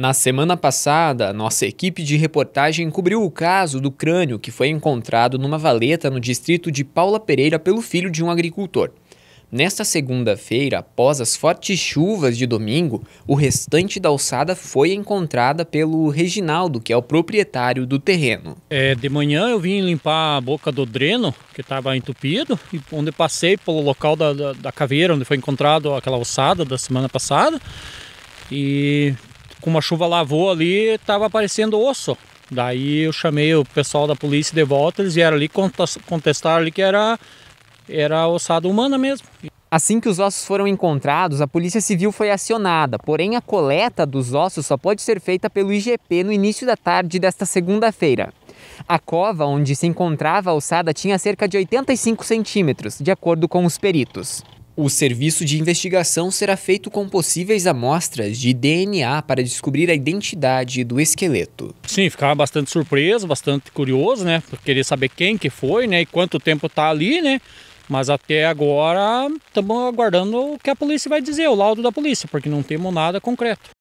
Na semana passada, nossa equipe de reportagem cobriu o caso do crânio que foi encontrado numa valeta no distrito de Paula Pereira pelo filho de um agricultor. Nesta segunda-feira, após as fortes chuvas de domingo, o restante da alçada foi encontrada pelo Reginaldo, que é o proprietário do terreno. É, de manhã eu vim limpar a boca do dreno, que estava entupido, e onde passei pelo local da, da, da caveira, onde foi encontrado aquela alçada da semana passada. E como a chuva lavou ali, estava aparecendo osso. Daí eu chamei o pessoal da polícia de volta, eles vieram ali contestar ali que era, era ossada humana mesmo. Assim que os ossos foram encontrados, a Polícia Civil foi acionada, porém a coleta dos ossos só pode ser feita pelo IGP no início da tarde desta segunda-feira. A cova onde se encontrava a ossada tinha cerca de 85 centímetros, de acordo com os peritos. O serviço de investigação será feito com possíveis amostras de DNA para descobrir a identidade do esqueleto. Sim, ficava bastante surpreso, bastante curioso, né? Queria saber quem que foi, né? E quanto tempo está ali, né? Mas até agora estamos aguardando o que a polícia vai dizer, o laudo da polícia, porque não temos nada concreto.